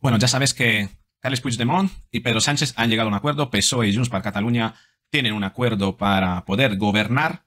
Bueno, ya sabes que Carles Puigdemont y Pedro Sánchez han llegado a un acuerdo. PSOE y Junts para Cataluña tienen un acuerdo para poder gobernar.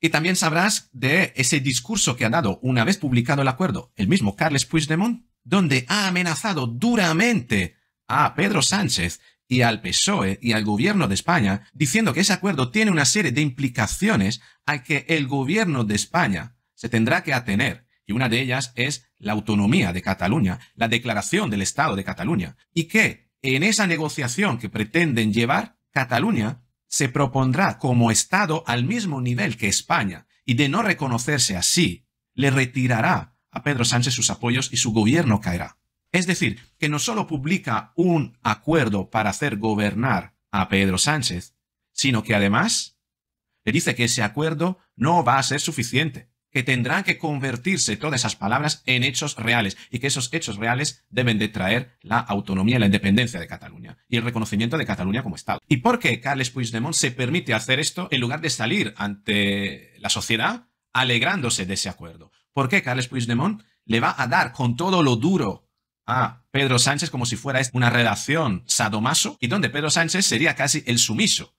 Y también sabrás de ese discurso que ha dado una vez publicado el acuerdo el mismo Carles Puigdemont, donde ha amenazado duramente a Pedro Sánchez y al PSOE y al gobierno de España, diciendo que ese acuerdo tiene una serie de implicaciones a que el gobierno de España se tendrá que atener y una de ellas es la autonomía de Cataluña, la declaración del Estado de Cataluña, y que en esa negociación que pretenden llevar, Cataluña se propondrá como Estado al mismo nivel que España, y de no reconocerse así, le retirará a Pedro Sánchez sus apoyos y su gobierno caerá. Es decir, que no solo publica un acuerdo para hacer gobernar a Pedro Sánchez, sino que además le dice que ese acuerdo no va a ser suficiente, que tendrán que convertirse todas esas palabras en hechos reales y que esos hechos reales deben de traer la autonomía y la independencia de Cataluña y el reconocimiento de Cataluña como Estado. ¿Y por qué Carles Puigdemont se permite hacer esto en lugar de salir ante la sociedad alegrándose de ese acuerdo? ¿Por qué Carles Puigdemont le va a dar con todo lo duro a Pedro Sánchez como si fuera una relación sadomaso y donde Pedro Sánchez sería casi el sumiso?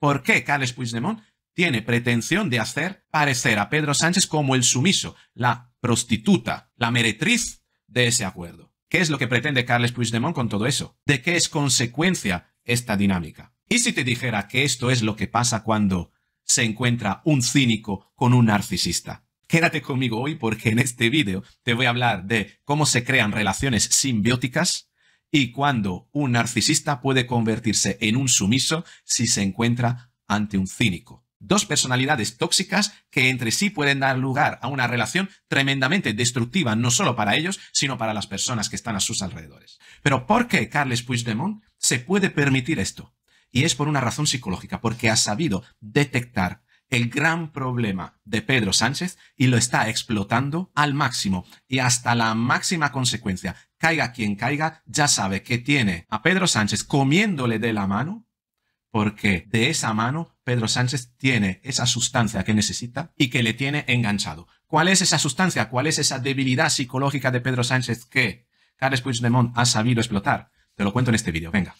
¿Por qué Carles Puigdemont tiene pretensión de hacer parecer a Pedro Sánchez como el sumiso, la prostituta, la meretriz de ese acuerdo. ¿Qué es lo que pretende Carles Puigdemont con todo eso? ¿De qué es consecuencia esta dinámica? ¿Y si te dijera que esto es lo que pasa cuando se encuentra un cínico con un narcisista? Quédate conmigo hoy porque en este vídeo te voy a hablar de cómo se crean relaciones simbióticas y cuando un narcisista puede convertirse en un sumiso si se encuentra ante un cínico dos personalidades tóxicas que entre sí pueden dar lugar a una relación tremendamente destructiva, no solo para ellos, sino para las personas que están a sus alrededores. Pero ¿por qué Carles Puigdemont se puede permitir esto? Y es por una razón psicológica, porque ha sabido detectar el gran problema de Pedro Sánchez y lo está explotando al máximo y hasta la máxima consecuencia. Caiga quien caiga, ya sabe que tiene a Pedro Sánchez comiéndole de la mano porque de esa mano Pedro Sánchez tiene esa sustancia que necesita y que le tiene enganchado. ¿Cuál es esa sustancia? ¿Cuál es esa debilidad psicológica de Pedro Sánchez que Carles Puigdemont ha sabido explotar? Te lo cuento en este vídeo, venga.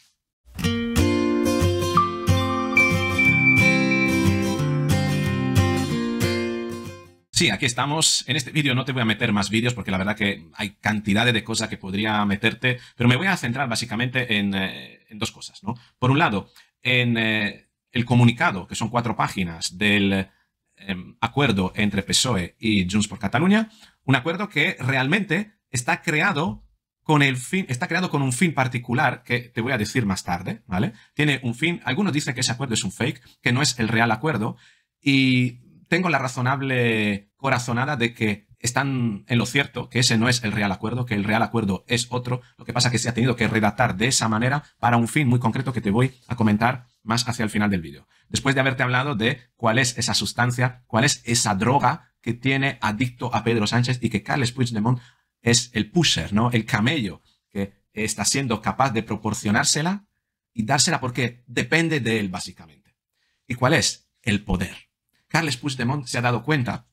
Sí, aquí estamos. En este vídeo no te voy a meter más vídeos porque la verdad que hay cantidades de cosas que podría meterte, pero me voy a centrar básicamente en, eh, en dos cosas, ¿no? Por un lado, en eh, el comunicado, que son cuatro páginas del em, acuerdo entre PSOE y Junts por Cataluña, un acuerdo que realmente está creado con el fin, está creado con un fin particular que te voy a decir más tarde, ¿vale? Tiene un fin, algunos dicen que ese acuerdo es un fake, que no es el real acuerdo, y tengo la razonable corazonada de que están en lo cierto, que ese no es el Real Acuerdo, que el Real Acuerdo es otro. Lo que pasa es que se ha tenido que redactar de esa manera para un fin muy concreto que te voy a comentar más hacia el final del vídeo. Después de haberte hablado de cuál es esa sustancia, cuál es esa droga que tiene adicto a Pedro Sánchez y que Carles Puigdemont es el pusher, ¿no? El camello que está siendo capaz de proporcionársela y dársela porque depende de él, básicamente. ¿Y cuál es? El poder. Carles Puigdemont se ha dado cuenta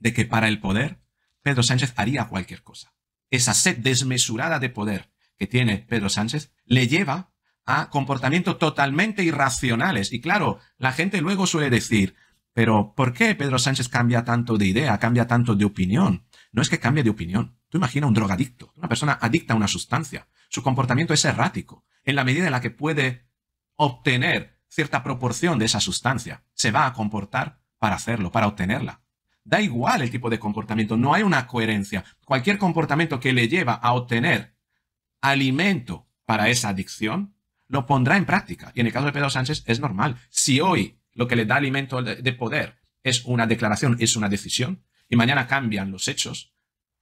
de que para el poder Pedro Sánchez haría cualquier cosa. Esa sed desmesurada de poder que tiene Pedro Sánchez le lleva a comportamientos totalmente irracionales. Y claro, la gente luego suele decir, pero ¿por qué Pedro Sánchez cambia tanto de idea, cambia tanto de opinión? No es que cambie de opinión. Tú imagina un drogadicto, una persona adicta a una sustancia. Su comportamiento es errático. En la medida en la que puede obtener cierta proporción de esa sustancia, se va a comportar para hacerlo, para obtenerla. Da igual el tipo de comportamiento, no hay una coherencia. Cualquier comportamiento que le lleva a obtener alimento para esa adicción, lo pondrá en práctica. Y en el caso de Pedro Sánchez es normal. Si hoy lo que le da alimento de poder es una declaración, es una decisión, y mañana cambian los hechos,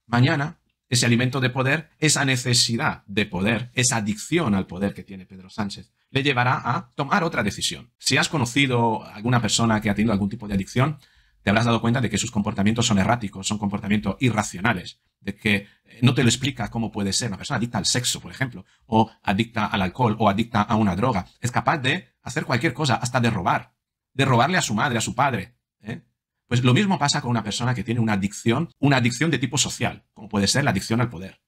mañana ese alimento de poder, esa necesidad de poder, esa adicción al poder que tiene Pedro Sánchez, le llevará a tomar otra decisión. Si has conocido a alguna persona que ha tenido algún tipo de adicción, te habrás dado cuenta de que sus comportamientos son erráticos, son comportamientos irracionales, de que eh, no te lo explica cómo puede ser una persona adicta al sexo, por ejemplo, o adicta al alcohol, o adicta a una droga. Es capaz de hacer cualquier cosa, hasta de robar, de robarle a su madre, a su padre. ¿eh? Pues lo mismo pasa con una persona que tiene una adicción, una adicción de tipo social, como puede ser la adicción al poder.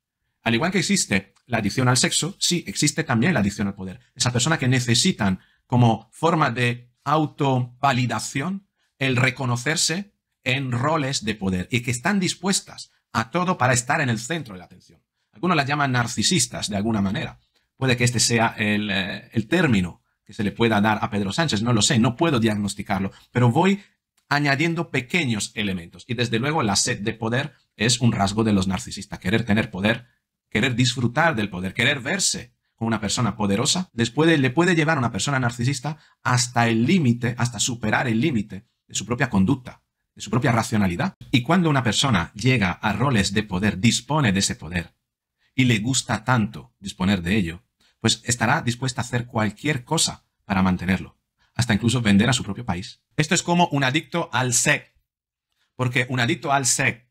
Al igual que existe la adicción al sexo, sí, existe también la adicción al poder. Esas persona que necesitan como forma de autovalidación el reconocerse en roles de poder y que están dispuestas a todo para estar en el centro de la atención. Algunos las llaman narcisistas de alguna manera. Puede que este sea el, eh, el término que se le pueda dar a Pedro Sánchez, no lo sé, no puedo diagnosticarlo, pero voy añadiendo pequeños elementos. Y desde luego la sed de poder es un rasgo de los narcisistas, querer tener poder, querer disfrutar del poder, querer verse con una persona poderosa, después le puede llevar a una persona narcisista hasta el límite, hasta superar el límite de su propia conducta, de su propia racionalidad. Y cuando una persona llega a roles de poder, dispone de ese poder, y le gusta tanto disponer de ello, pues estará dispuesta a hacer cualquier cosa para mantenerlo, hasta incluso vender a su propio país. Esto es como un adicto al sexo, porque un adicto al sec,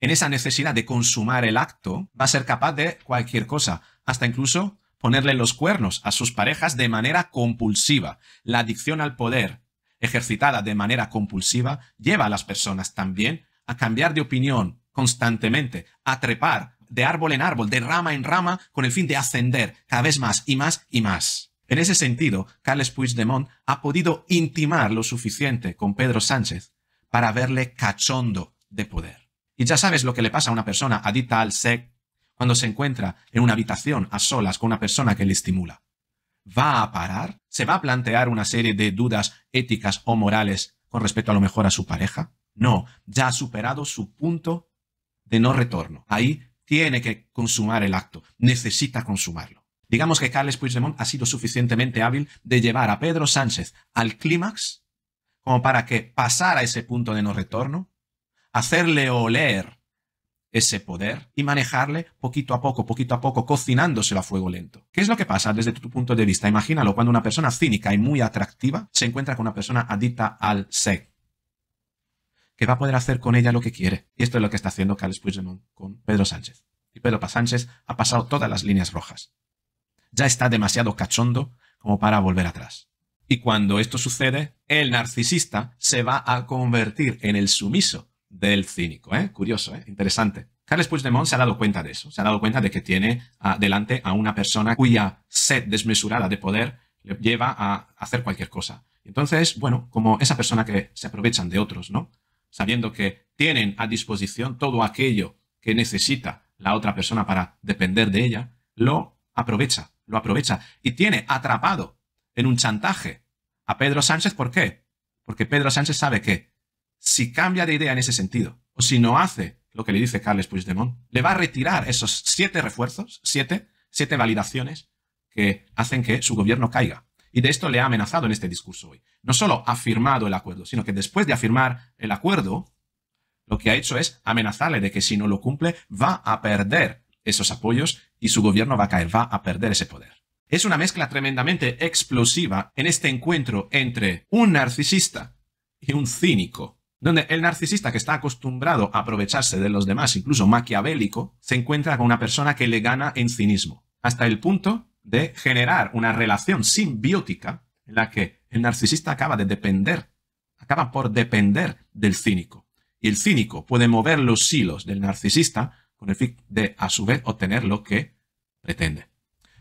en esa necesidad de consumar el acto, va a ser capaz de cualquier cosa, hasta incluso ponerle los cuernos a sus parejas de manera compulsiva. La adicción al poder ejercitada de manera compulsiva lleva a las personas también a cambiar de opinión constantemente, a trepar de árbol en árbol, de rama en rama, con el fin de ascender cada vez más y más y más. En ese sentido, Carles Puigdemont ha podido intimar lo suficiente con Pedro Sánchez para verle cachondo de poder. Y ya sabes lo que le pasa a una persona adicta al sec cuando se encuentra en una habitación a solas con una persona que le estimula va a parar? ¿Se va a plantear una serie de dudas éticas o morales con respecto a lo mejor a su pareja? No, ya ha superado su punto de no retorno. Ahí tiene que consumar el acto, necesita consumarlo. Digamos que Carles Puigdemont ha sido suficientemente hábil de llevar a Pedro Sánchez al clímax como para que pasara ese punto de no retorno, hacerle oler ese poder y manejarle poquito a poco, poquito a poco, cocinándoselo a fuego lento. ¿Qué es lo que pasa desde tu punto de vista? Imagínalo cuando una persona cínica y muy atractiva se encuentra con una persona adicta al sexo que va a poder hacer con ella lo que quiere. Y esto es lo que está haciendo Carlos Puigdemont con Pedro Sánchez. Y Pedro Sánchez ha pasado todas las líneas rojas. Ya está demasiado cachondo como para volver atrás. Y cuando esto sucede, el narcisista se va a convertir en el sumiso del cínico. ¿eh? Curioso, ¿eh? interesante. Carles Puigdemont se ha dado cuenta de eso, se ha dado cuenta de que tiene ah, delante a una persona cuya sed desmesurada de poder le lleva a hacer cualquier cosa. Entonces, bueno, como esa persona que se aprovechan de otros, ¿no? Sabiendo que tienen a disposición todo aquello que necesita la otra persona para depender de ella, lo aprovecha, lo aprovecha y tiene atrapado en un chantaje a Pedro Sánchez. ¿Por qué? Porque Pedro Sánchez sabe que si cambia de idea en ese sentido, o si no hace lo que le dice Carles Puigdemont, le va a retirar esos siete refuerzos, siete, siete validaciones que hacen que su gobierno caiga. Y de esto le ha amenazado en este discurso hoy. No solo ha firmado el acuerdo, sino que después de afirmar el acuerdo, lo que ha hecho es amenazarle de que si no lo cumple va a perder esos apoyos y su gobierno va a caer, va a perder ese poder. Es una mezcla tremendamente explosiva en este encuentro entre un narcisista y un cínico donde el narcisista que está acostumbrado a aprovecharse de los demás, incluso maquiavélico, se encuentra con una persona que le gana en cinismo, hasta el punto de generar una relación simbiótica en la que el narcisista acaba de depender, acaba por depender del cínico. Y el cínico puede mover los hilos del narcisista con el fin de, a su vez, obtener lo que pretende.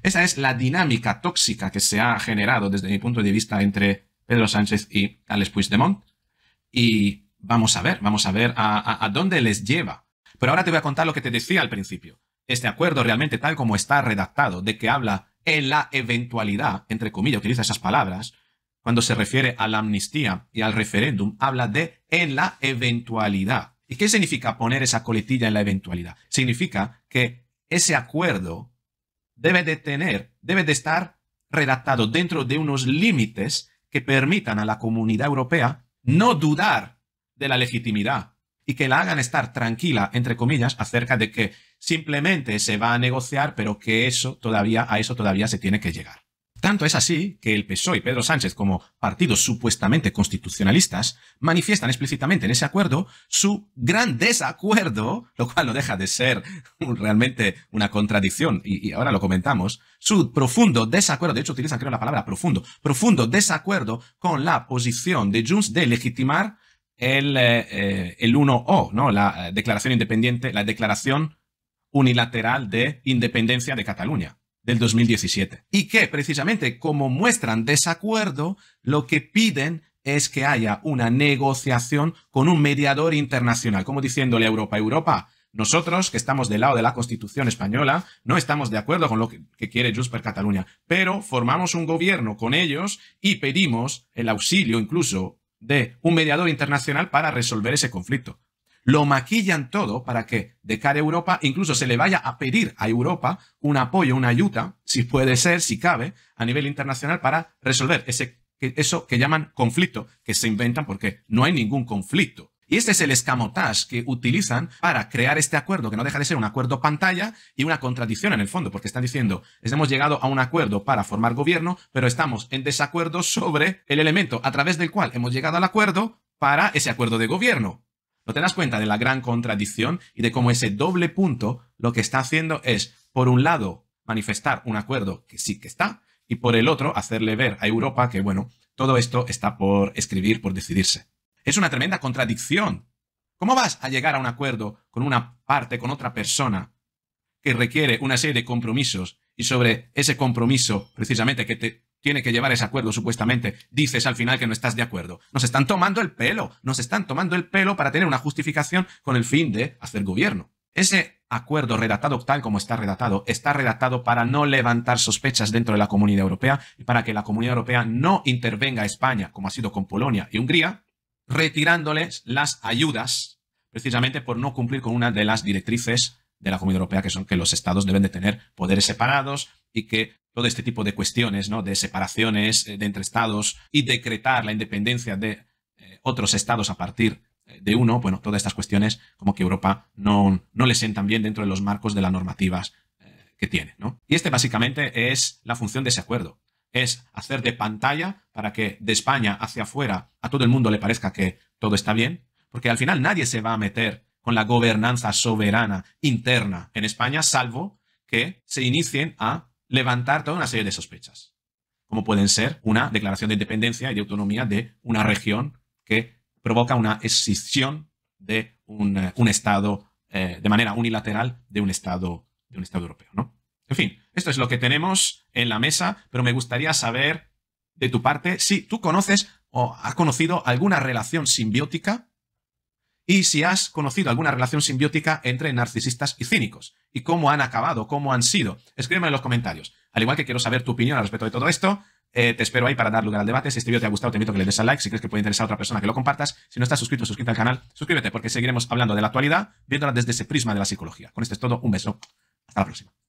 Esa es la dinámica tóxica que se ha generado desde mi punto de vista entre Pedro Sánchez y Alex Puigdemont. Y vamos a ver, vamos a ver a, dónde les lleva. Pero ahora te voy a contar lo que te decía al principio. Este acuerdo realmente tal como está redactado, de que habla en la eventualidad, entre comillas, utiliza esas palabras, cuando se refiere a la amnistía y al referéndum, habla de en la eventualidad. ¿Y qué significa poner esa coletilla en la eventualidad? Significa que ese acuerdo debe de tener, debe de estar redactado dentro de unos límites que permitan a la comunidad europea no dudar de la legitimidad y que la hagan estar tranquila, entre comillas, acerca de que simplemente se va a negociar, pero que eso todavía, a eso todavía se tiene que llegar. Tanto es así que el PSOE y Pedro Sánchez como partidos supuestamente constitucionalistas manifiestan explícitamente en ese acuerdo su gran desacuerdo, lo cual no deja de ser realmente una contradicción y, y ahora lo comentamos, su profundo desacuerdo, de hecho utilizan creo la palabra profundo, profundo desacuerdo con la posición de Junts de legitimar el, eh, eh, el 1O, ¿no? la eh, declaración independiente, la declaración unilateral de independencia de Cataluña del 2017. Y que precisamente como muestran desacuerdo, lo que piden es que haya una negociación con un mediador internacional, como diciéndole a Europa, Europa, nosotros que estamos del lado de la Constitución española, no estamos de acuerdo con lo que, quiere Jusper Cataluña, pero formamos un gobierno con ellos y pedimos el auxilio incluso de un mediador internacional para resolver ese conflicto. Lo maquillan todo para que de cara a Europa incluso se le vaya a pedir a Europa un apoyo, una ayuda, si puede ser, si cabe, a nivel internacional para resolver ese, eso que llaman conflicto, que se inventan porque no hay ningún conflicto y este es el escamotage que utilizan para crear este acuerdo, que no deja de ser un acuerdo pantalla y una contradicción en el fondo, porque están diciendo, hemos llegado a un acuerdo para formar gobierno, pero estamos en desacuerdo sobre el elemento a través del cual hemos llegado al acuerdo para ese acuerdo de gobierno. ¿No te das cuenta de la gran contradicción y de cómo ese doble punto lo que está haciendo es, por un lado, manifestar un acuerdo que sí que está, y por el otro, hacerle ver a Europa que, bueno, todo esto está por escribir, por decidirse. Es una tremenda contradicción. ¿Cómo vas a llegar a un acuerdo con una parte, con otra persona, que requiere una serie de compromisos y sobre ese compromiso, precisamente, que te tiene que llevar ese acuerdo, supuestamente, dices al final que no estás de acuerdo. Nos están tomando el pelo, nos están tomando el pelo para tener una justificación con el fin de hacer gobierno. Ese acuerdo redactado tal como está redactado, está redactado para no levantar sospechas dentro de la Comunidad Europea y para que la Comunidad Europea no intervenga a España, como ha sido con Polonia y Hungría, retirándoles las ayudas, precisamente por no cumplir con una de las directrices de la Comunidad Europea, que son que los estados deben de tener poderes separados y que todo este tipo de cuestiones, ¿no? De separaciones eh, de entre estados y decretar la independencia de eh, otros estados a partir eh, de uno, bueno, todas estas cuestiones como que Europa no, no le sientan bien dentro de los marcos de las normativas que tiene, ¿no? Y este básicamente es la función de ese acuerdo es hacer de pantalla para que de España hacia afuera a todo el mundo le parezca que todo está bien, porque al final nadie se va a meter con la gobernanza soberana interna en España, salvo que se inicien a levantar toda una serie de sospechas, como pueden ser una declaración de independencia y de autonomía de una región que provoca una escisión de un, eh, Estado, eh, de manera unilateral, de un Estado, de un estado europeo. ¿no? En fin, esto es lo que tenemos en la mesa, pero me gustaría saber de tu parte si tú conoces o has conocido alguna relación simbiótica y si has conocido alguna relación simbiótica entre narcisistas y cínicos y cómo han acabado, cómo han sido. Escríbeme en los comentarios. Al igual que quiero saber tu opinión al respecto de todo esto, eh, te espero ahí para dar lugar al debate. Si este vídeo te ha gustado, te invito a que le des al like. Si crees que puede interesar a otra persona, que lo compartas. Si no estás suscrito, suscríbete al canal. Suscríbete porque seguiremos hablando de la actualidad, viéndola desde ese prisma de la psicología. Con esto es todo. Un beso. Hasta la próxima.